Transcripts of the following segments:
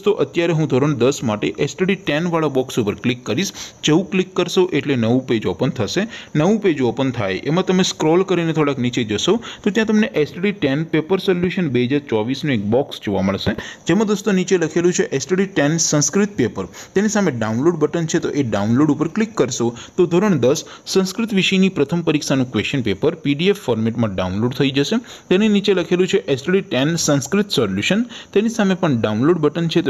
દોસ્તો અત્યારે હું ધોરણ દસ માટે એસટડી ટેનવાળા બોક્સ ઉપર ક્લિક કરીશ જેવું ક્લિક કરશો એટલે નવું પેજ ઓપન થશે નવું પેજ ઓપન થાય એમાં તમે સ્ક્રોલ કરીને થોડાક નીચે જશો તો ત્યાં તમને એસટડી ટેન પેપર સોલ્યુશન બે હજાર ચોવીસનું એક બોક્સ જોવા મળશે જેમાં દોસ્તો નીચે લખેલું છે એસટડી ટેન સંસ્કૃત પેપર તેની સામે ડાઉનલોડ બટન છે તો એ ડાઉનલોડ ઉપર ક્લિક કરશો તો ધોરણ દસ સંસ્કૃત વિષયની પ્રથમ પરીક્ષાનું ક્વેશ્ચન પેપર પીડીએફ ફોર્મેટમાં ડાઉનલોડ થઈ જશે તેની નીચે લખેલું છે એસટડી ટેન સંસ્કૃત સોલ્યુશન તેની સામે પણ ડાઉનલોડ બટન છે તો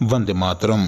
વંદે માતરમ